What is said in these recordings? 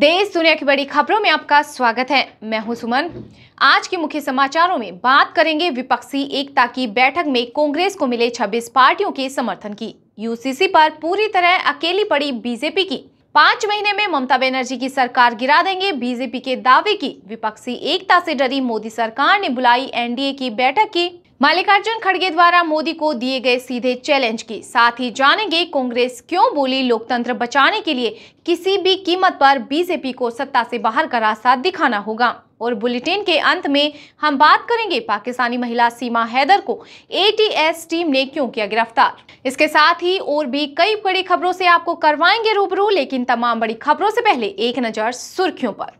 देश दुनिया की बड़ी खबरों में आपका स्वागत है मैं हूं सुमन आज के मुख्य समाचारों में बात करेंगे विपक्षी एकता की बैठक में कांग्रेस को मिले 26 पार्टियों के समर्थन की यूसीसी पर पूरी तरह अकेली पड़ी बीजेपी की पांच महीने में ममता बनर्जी की सरकार गिरा देंगे बीजेपी के दावे की विपक्षी एकता से डरी मोदी सरकार ने बुलाई एनडीए की बैठक की मल्लिकार्जुन खड़गे द्वारा मोदी को दिए गए सीधे चैलेंज की साथ ही जानेंगे कांग्रेस क्यों बोली लोकतंत्र बचाने के लिए किसी भी कीमत पर बीजेपी को सत्ता से बाहर का रास्ता दिखाना होगा और बुलेटिन के अंत में हम बात करेंगे पाकिस्तानी महिला सीमा हैदर को एटीएस टीम ने क्यों किया गिरफ्तार इसके साथ ही और भी कई बड़ी खबरों से आपको करवाएंगे रूबरू लेकिन तमाम बड़ी खबरों से पहले एक नजर सुर्खियों पर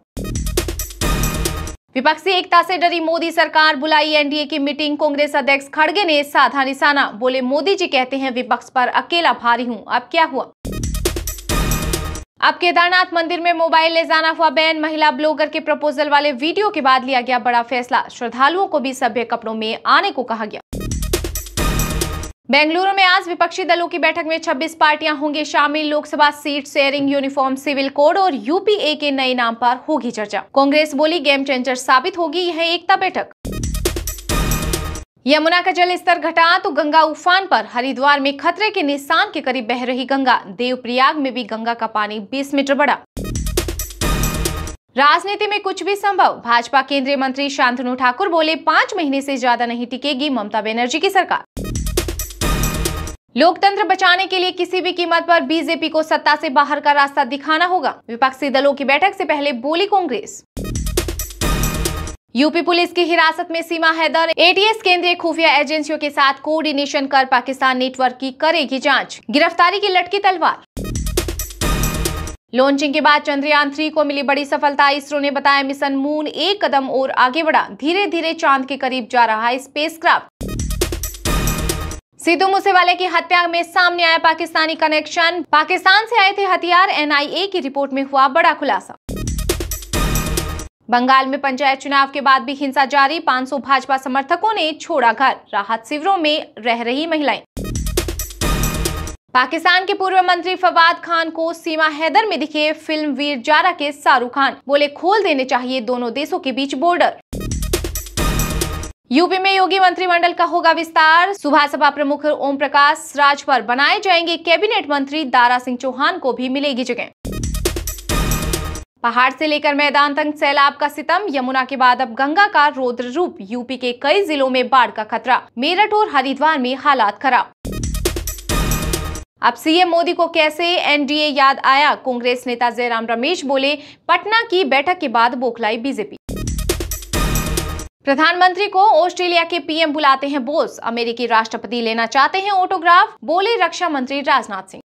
विपक्षी एकता से डरी मोदी सरकार बुलाई एनडीए की मीटिंग कांग्रेस अध्यक्ष खड़गे ने साधा निशाना बोले मोदी जी कहते हैं विपक्ष पर अकेला भारी हूं अब क्या हुआ अब केदारनाथ मंदिर में मोबाइल ले जाना हुआ बैन महिला ब्लॉगर के प्रपोजल वाले वीडियो के बाद लिया गया बड़ा फैसला श्रद्धालुओं को भी सभ्य कपड़ों में आने को कहा गया बेंगलुरु में आज विपक्षी दलों की बैठक में 26 पार्टियां होंगी शामिल Lok Sabha seat sharing uniform civil code और यूपीए के नए नाम पर होगी चर्चा कांग्रेस बोली गेम चेंजर साबित होगी यह एकता बैठक यमुना का जल स्तर घटा तो गंगा उफान पर हरिद्वार में खतरे के निशान के करीब बह रही गंगा देवप्रयाग में भी गंगा का पानी बीस मीटर बढ़ा राजनीति में कुछ भी संभव भाजपा केंद्रीय मंत्री शांतनु ठाकुर बोले पाँच महीने से ज्यादा नहीं टिकेगी ममता बनर्जी की सरकार लोकतंत्र बचाने के लिए किसी भी कीमत पर बीजेपी को सत्ता से बाहर का रास्ता दिखाना होगा विपक्षी दलों की बैठक से पहले बोली कांग्रेस यूपी पुलिस की हिरासत में सीमा हैदर एटीएस केंद्रीय खुफिया एजेंसियों के साथ कोऑर्डिनेशन कर पाकिस्तान नेटवर्क की करेगी जांच गिरफ्तारी की लटकी तलवार लॉन्चिंग के बाद चंद्रयान थ्री को मिली बड़ी सफलता इसरो ने बताया मिशन मून एक कदम और आगे बढ़ा धीरे धीरे चांद के करीब जा रहा है क्राफ्ट सिद्धू मूसेवाले की हत्या में सामने आया पाकिस्तानी कनेक्शन पाकिस्तान से आए थे हथियार एनआईए की रिपोर्ट में हुआ बड़ा खुलासा बंगाल में पंचायत चुनाव के बाद भी हिंसा जारी 500 भाजपा समर्थकों ने छोड़ा घर राहत शिविरों में रह रही महिलाएं पाकिस्तान के पूर्व मंत्री फवाद खान को सीमा हैदर में दिखे फिल्म वीर जारा के शाहरुख खान बोले खोल देने चाहिए दोनों देशों के बीच बॉर्डर यूपी में योगी मंत्रिमंडल का होगा विस्तार सुबह सभा प्रमुख ओम प्रकाश राज पर बनाए जाएंगे कैबिनेट मंत्री दारा सिंह चौहान को भी मिलेगी जगह पहाड़ से लेकर मैदान तक सैलाब का सितम यमुना के बाद अब गंगा का रौद्र रूप यूपी के कई जिलों में बाढ़ का खतरा मेरठ और हरिद्वार में हालात खराब अब सीएम मोदी को कैसे एनडीए याद आया कांग्रेस नेता जयराम रमेश बोले पटना की बैठक के बाद बोखलाई बीजेपी प्रधानमंत्री को ऑस्ट्रेलिया के पीएम बुलाते हैं बोस अमेरिकी राष्ट्रपति लेना चाहते हैं ऑटोग्राफ बोले रक्षा मंत्री राजनाथ सिंह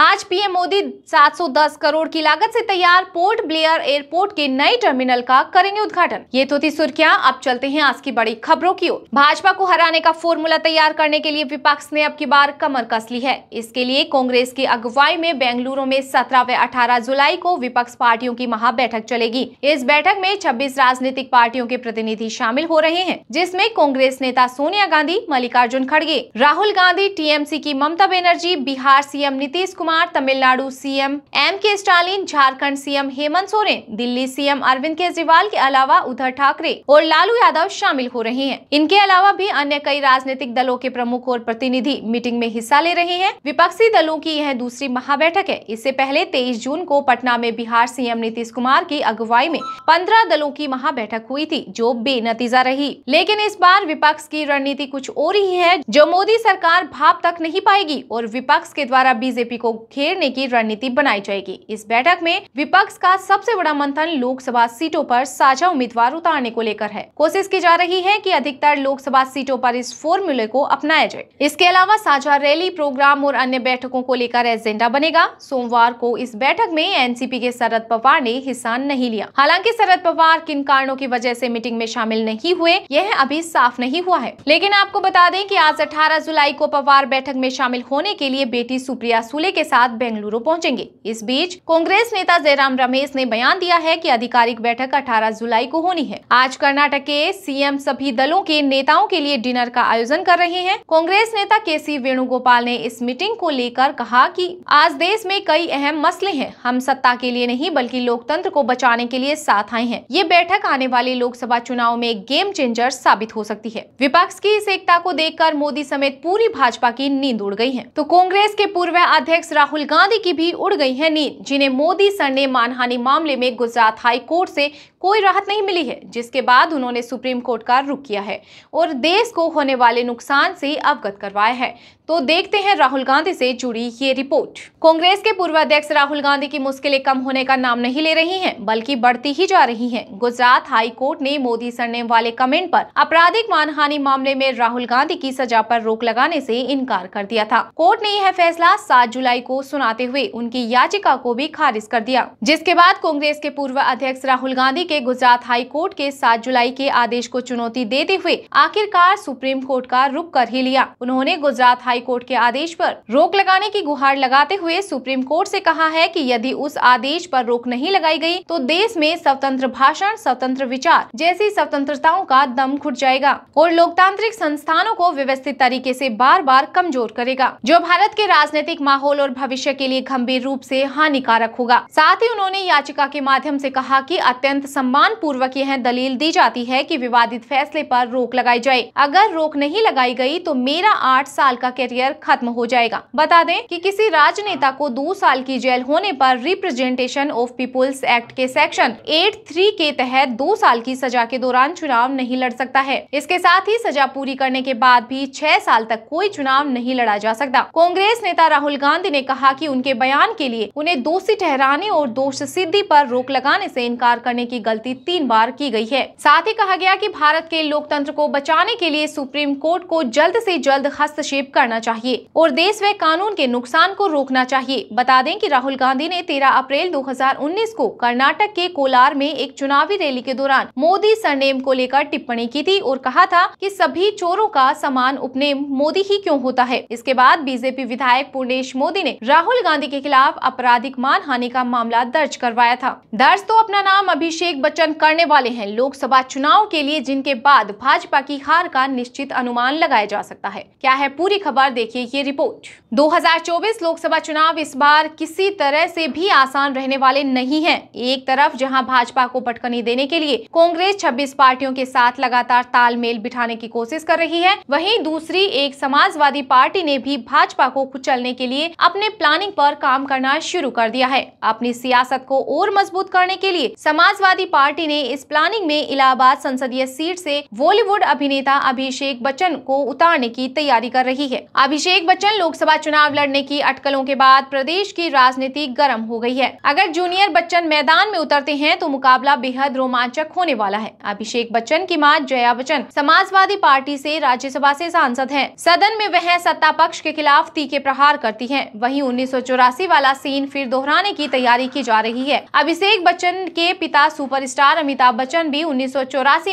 आज पीएम मोदी 710 करोड़ की लागत से तैयार पोर्ट ब्लेयर एयरपोर्ट के नए टर्मिनल का करेंगे उद्घाटन ये तो थी सुर्खियाँ अब चलते हैं आज की बड़ी खबरों की ओर भाजपा को हराने का फॉर्मूला तैयार करने के लिए विपक्ष ने अब की बार कमर कस ली है इसके लिए कांग्रेस की अगुवाई में बेंगलुरु में सत्रह व अठारह जुलाई को विपक्ष पार्टियों की महा बैठक चलेगी इस बैठक में छब्बीस राजनीतिक पार्टियों के प्रतिनिधि शामिल हो रहे हैं जिसमे कांग्रेस नेता सोनिया गांधी मल्लिकार्जुन खड़गे राहुल गांधी टीएमसी की Mamata Banerjee Bihar CM Nitish Kumar Kumar Tamil Nadu CM M K Stalin Jharkhand CM Hemant Soren Delhi CM Arvind Kejriwal के अलावा उद्धव ठाकरे और लालू यादव शामिल हो रहे हैं इनके अलावा भी अन्य कई राजनीतिक दलों के प्रमुख और प्रतिनिधि मीटिंग में हिस्सा ले रहे हैं विपक्षी दलों की यह दूसरी महाबैठक है इससे पहले तेईस जून को पटना में बिहार सीएम नीतीश कुमार की अगुवाई में पंद्रह दलों की महाबैठक हुई थी जो बेनतीजा रही लेकिन इस बार विपक्ष की रणनीति कुछ और ही है जो मोदी सरकार भाप तक नहीं पाएगी और विपक्ष के द्वारा बीजेपी को घेरने की रणनीति बनाई जाएगी इस बैठक में विपक्ष का सबसे बड़ा मंथन लोकसभा सीटों पर साझा उम्मीदवार उतारने को लेकर है कोशिश की जा रही है कि अधिकतर लोकसभा सीटों पर इस फॉर्मूले को अपनाया जाए इसके अलावा साझा रैली प्रोग्राम और अन्य बैठकों को लेकर एजेंडा बनेगा सोमवार को इस बैठक में एन के शरद पवार ने हिस्सा नहीं लिया हालांकि शरद पवार किन कारणों की वजह ऐसी मीटिंग में शामिल नहीं हुए यह अभी साफ नहीं हुआ है लेकिन आपको बता दें की आज अठारह जुलाई को पवार बैठक में शामिल होने के लिए बेटी सुप्रिया सुले के साथ बेंगलुरु पहुंचेंगे इस बीच कांग्रेस नेता जयराम रमेश ने बयान दिया है कि आधिकारिक बैठक 18 जुलाई को होनी है आज कर्नाटक के सीएम सभी दलों के नेताओं के लिए डिनर का आयोजन कर रहे हैं कांग्रेस नेता के सी वेणुगोपाल ने इस मीटिंग को लेकर कहा की आज देश में कई अहम मसले है हम सत्ता के लिए नहीं बल्कि लोकतंत्र को बचाने के लिए साथ आए हैं ये बैठक आने वाले लोकसभा चुनाव में गेम चेंजर साबित हो सकती है विपक्ष की इस एकता को देखकर मोदी समेत पूरी भाजपा की नींद उड़ गई है तो कांग्रेस के पूर्व अध्यक्ष अध्यक्ष राहुल गांधी की भी उड़ गई है नींद जिन्हें मोदी सर ने मानहानि मामले में गुजरात हाई कोर्ट से कोई राहत नहीं मिली है जिसके बाद उन्होंने सुप्रीम कोर्ट का रुख किया है और देश को होने वाले नुकसान से अवगत करवाया है तो देखते हैं राहुल गांधी से जुड़ी ये रिपोर्ट कांग्रेस के पूर्व अध्यक्ष राहुल गांधी की मुश्किलें कम होने का नाम नहीं ले रही हैं, बल्कि बढ़ती ही जा रही हैं। गुजरात हाई कोर्ट ने मोदी सरनेम वाले कमेंट पर आपराधिक मानहानि मामले में राहुल गांधी की सजा पर रोक लगाने से इनकार कर दिया था कोर्ट ने यह फैसला सात जुलाई को सुनाते हुए उनकी याचिका को भी खारिज कर दिया जिसके बाद कांग्रेस के पूर्व अध्यक्ष राहुल गांधी के गुजरात हाई कोर्ट के सात जुलाई के आदेश को चुनौती देते हुए आखिरकार सुप्रीम कोर्ट का रुख कर ही लिया उन्होंने गुजरात हाई हाई कोर्ट के आदेश पर रोक लगाने की गुहार लगाते हुए सुप्रीम कोर्ट से कहा है कि यदि उस आदेश पर रोक नहीं लगाई गई तो देश में स्वतंत्र भाषण स्वतंत्र विचार जैसी स्वतंत्रताओं का दम घुट जाएगा और लोकतांत्रिक संस्थानों को व्यवस्थित तरीके से बार बार कमजोर करेगा जो भारत के राजनीतिक माहौल और भविष्य के लिए गंभीर रूप से हानिकारक होगा साथ ही उन्होंने याचिका के माध्यम से कहा कि अत्यंत सम्मान पूर्वक यह दलील दी जाती है कि विवादित फैसले पर रोक लगाई जाए अगर रोक नहीं लगाई गई तो मेरा आठ साल का कैरियर खत्म हो जाएगा बता दें कि किसी राजनेता को दो साल की जेल होने पर रिप्रेजेंटेशन ऑफ पीपुल्स एक्ट के सेक्शन 83 के तहत दो साल की सजा के दौरान चुनाव नहीं लड़ सकता है इसके साथ ही सजा पूरी करने के बाद भी छह साल तक कोई चुनाव नहीं लड़ा जा सकता कांग्रेस नेता राहुल गांधी ने कहा की उनके बयान के लिए उन्हें दोषी ठहराने और दोष सिद्धि आरोप रोक लगाने ऐसी इनकार करने की गलती तीन बार की गयी है साथ ही कहा गया की भारत के लोकतंत्र को बचाने के लिए सुप्रीम कोर्ट को जल्द से जल्द हस्तक्षेप करना जाना चाहिए और देश व कानून के नुकसान को रोकना चाहिए बता दें कि राहुल गांधी ने 13 अप्रैल 2019 को कर्नाटक के कोलार में एक चुनावी रैली के दौरान मोदी सरनेम को लेकर टिप्पणी की थी और कहा था कि सभी चोरों का समान उपनेम मोदी ही क्यों होता है इसके बाद बीजेपी विधायक पूर्णेश मोदी ने राहुल गांधी के खिलाफ आपराधिक हानि का मामला दर्ज करवाया था दर्ज तो अपना नाम अभिषेक बच्चन करने वाले है लोकसभा चुनाव के लिए जिनके बाद भाजपा की हार का निश्चित अनुमान लगाया जा सकता है क्या है पूरी खबर बार देखिए ये रिपोर्ट 2024 लोकसभा चुनाव इस बार किसी तरह से भी आसान रहने वाले नहीं है एक तरफ जहां भाजपा को पटकनी देने के लिए कांग्रेस 26 पार्टियों के साथ लगातार तालमेल बिठाने की कोशिश कर रही है वहीं दूसरी एक समाजवादी पार्टी ने भी भाजपा को कुचलने के लिए अपने प्लानिंग पर काम करना शुरू कर दिया है अपनी सियासत को और मजबूत करने के लिए समाजवादी पार्टी ने इस प्लानिंग में इलाहाबाद संसदीय सीट ऐसी बॉलीवुड अभिनेता अभिषेक बच्चन को उतारने की तैयारी कर रही है अभिषेक बच्चन लोकसभा चुनाव लड़ने की अटकलों के बाद प्रदेश की राजनीति गर्म हो गई है अगर जूनियर बच्चन मैदान में उतरते हैं तो मुकाबला बेहद रोमांचक होने वाला है अभिषेक बच्चन की माँ जया बच्चन समाजवादी पार्टी ऐसी राज्य सभा सांसद है सदन में वह सत्ता पक्ष के खिलाफ तीखे प्रहार करती है वही उन्नीस वाला सीन फिर दोहराने की तैयारी की जा रही है अभिषेक बच्चन के पिता सुपरस्टार अमिताभ बच्चन भी उन्नीस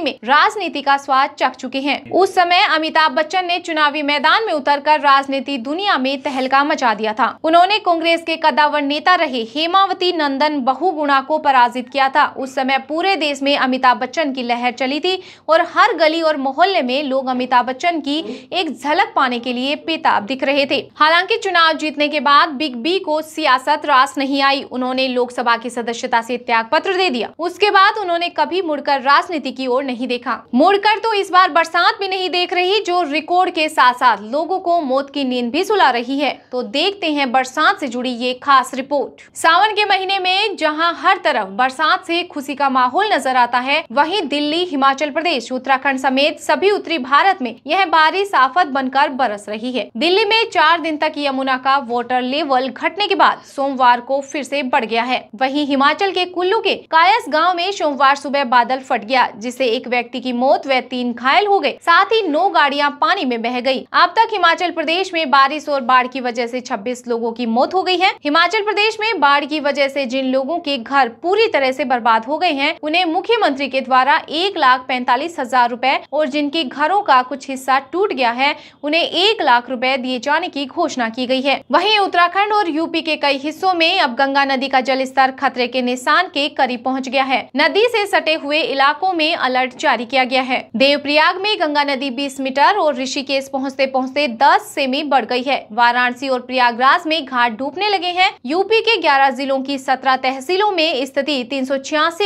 में राजनीति का स्वाद चख चुके हैं उस समय अमिताभ बच्चन ने चुनावी मैदान में उतर लेकर राजनीति दुनिया में तहलका मचा दिया था उन्होंने कांग्रेस के कदावर नेता रहे हेमावती नंदन बहुगुणा को पराजित किया था उस समय पूरे देश में अमिताभ बच्चन की लहर चली थी और हर गली और मोहल्ले में लोग अमिताभ बच्चन की एक झलक पाने के लिए बेताब दिख रहे थे हालांकि चुनाव जीतने के बाद बिग बी को सियासत रास नहीं आई उन्होंने लोकसभा की सदस्यता से त्याग पत्र दे दिया उसके बाद उन्होंने कभी मुड़कर राजनीति की ओर नहीं देखा मुड़कर तो इस बार बरसात भी नहीं देख रही जो रिकॉर्ड के साथ साथ लोगों को मौत की नींद भी सुला रही है तो देखते हैं बरसात से जुड़ी ये खास रिपोर्ट सावन के महीने में जहां हर तरफ बरसात से खुशी का माहौल नजर आता है वहीं दिल्ली हिमाचल प्रदेश उत्तराखंड समेत सभी उत्तरी भारत में यह बारिश आफत बनकर बरस रही है दिल्ली में चार दिन तक यमुना का वाटर लेवल घटने के बाद सोमवार को फिर ऐसी बढ़ गया है वही हिमाचल के कुल्लू के कायस गाँव में सोमवार सुबह बादल फट गया जिससे एक व्यक्ति की मौत व तीन घायल हो गए साथ ही नौ गाड़ियाँ पानी में बह गयी अब तक हिमाचल हिमाचल प्रदेश में बारिश और बाढ़ की वजह से 26 लोगों की मौत हो गई है हिमाचल प्रदेश में बाढ़ की वजह से जिन लोगों के घर पूरी तरह से बर्बाद हो गए हैं उन्हें मुख्यमंत्री के द्वारा एक लाख पैंतालीस हजार रूपए और जिनके घरों का कुछ हिस्सा टूट गया है उन्हें एक लाख रूपए दिए जाने की घोषणा की गयी है वही उत्तराखण्ड और यूपी के कई हिस्सों में अब गंगा नदी का जल स्तर खतरे के निशान के करीब पहुँच गया है नदी ऐसी सटे हुए इलाकों में अलर्ट जारी किया गया है देवप्रयाग में गंगा नदी बीस मीटर और ऋषिकेश पहुँचते पहुँचते दस 10 सेमी बढ़ गई है वाराणसी और प्रयागराज में घाट डूबने लगे हैं यूपी के 11 जिलों की 17 तहसीलों में स्थिति तीन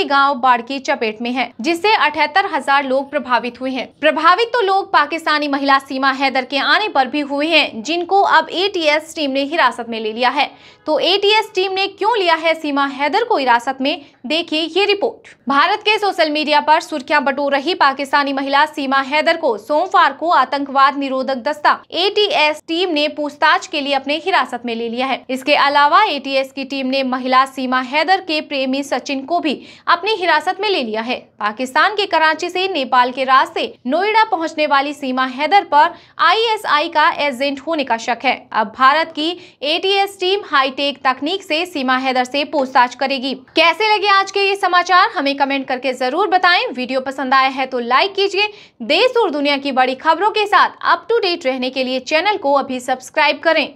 गांव बाढ़ की चपेट में है जिससे अठहत्तर हजार लोग प्रभावित हुए हैं प्रभावित तो लोग पाकिस्तानी महिला सीमा हैदर के आने पर भी हुए हैं जिनको अब ए टीम ने हिरासत में ले लिया है तो ए टीम ने क्यों लिया है सीमा हैदर को हिरासत में देखिए ये रिपोर्ट भारत के सोशल मीडिया पर सुर्खियां बटोर रही पाकिस्तानी महिला सीमा हैदर को सोमवार को आतंकवाद निरोधक दस्ता ए एटीएस टीम ने पूछताछ के लिए अपने हिरासत में ले लिया है इसके अलावा एटीएस की टीम ने महिला सीमा हैदर के प्रेमी सचिन को भी अपनी हिरासत में ले लिया है पाकिस्तान के कराची से नेपाल के रास्ते नोएडा पहुंचने वाली सीमा हैदर पर आईएसआई का एजेंट होने का शक है अब भारत की ए टीम हाईटेक तकनीक से सीमा हैदर से पूछताछ करेगी कैसे लगे आज के ये समाचार हमें कमेंट करके जरूर बताएं वीडियो पसंद आया है तो लाइक कीजिए देश और दुनिया की बड़ी खबरों के साथ अप टू डेट रहने के लिए चैनल को अभी सब्सक्राइब करें